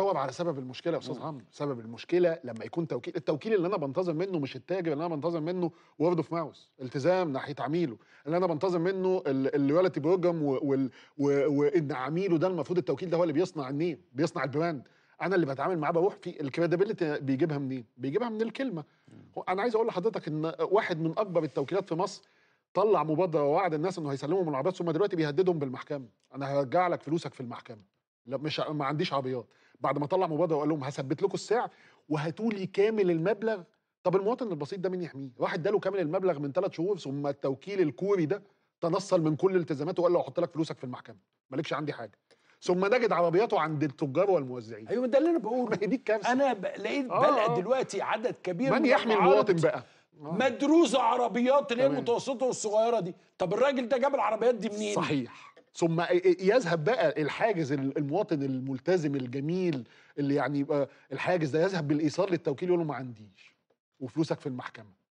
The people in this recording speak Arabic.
جاوب على سبب المشكله يا استاذ عمرو سبب المشكله لما يكون توكيل التوكيل اللي انا بنتظم منه مش التاجر اللي انا بنتظم منه وورد اوف ماوس التزام ناحيه عميله اللي انا بنتظم منه اللويالتي بروجرام وان عميله ده المفروض التوكيل ده هو اللي بيصنع النيم بيصنع البراند انا اللي بتعامل معاه بروح في الكريديبيلتي بيجيبها منين بيجيبها من الكلمه انا عايز اقول لحضرتك ان واحد من اكبر التوكيلات في مصر طلع مبادره ووعد الناس انه هيسلمهم العربيات ثم دلوقتي بيهددهم بالمحكمه انا هرجع لك فلوسك في المحكمه لا مش ما عنديش عربيات بعد ما طلع مبادره وقال لهم هثبت لكم السعر وهاتوا لي كامل المبلغ طب المواطن البسيط ده مين يحميه؟ واحد اداله كامل المبلغ من ثلاث شهور ثم التوكيل الكوري ده تنصل من كل التزاماته وقال له احط لك فلوسك في المحكمه مالكش عندي حاجه ثم نجد عربياته عند التجار والموزعين ايوه ده اللي انا بقوله دي الكارثه انا ب... لقيت آه بلقى آه. دلوقتي عدد كبير من, من يحمي المواطن بقى آه. مدروسه عربيات اللي هي المتوسطه والصغيره دي طب الراجل ده جاب العربيات دي منين صحيح ثم يذهب بقى الحاجز المواطن الملتزم الجميل اللي يعني يبقى الحاجز ده يذهب بالايثار للتوكيل يقول له ما عنديش وفلوسك في المحكمه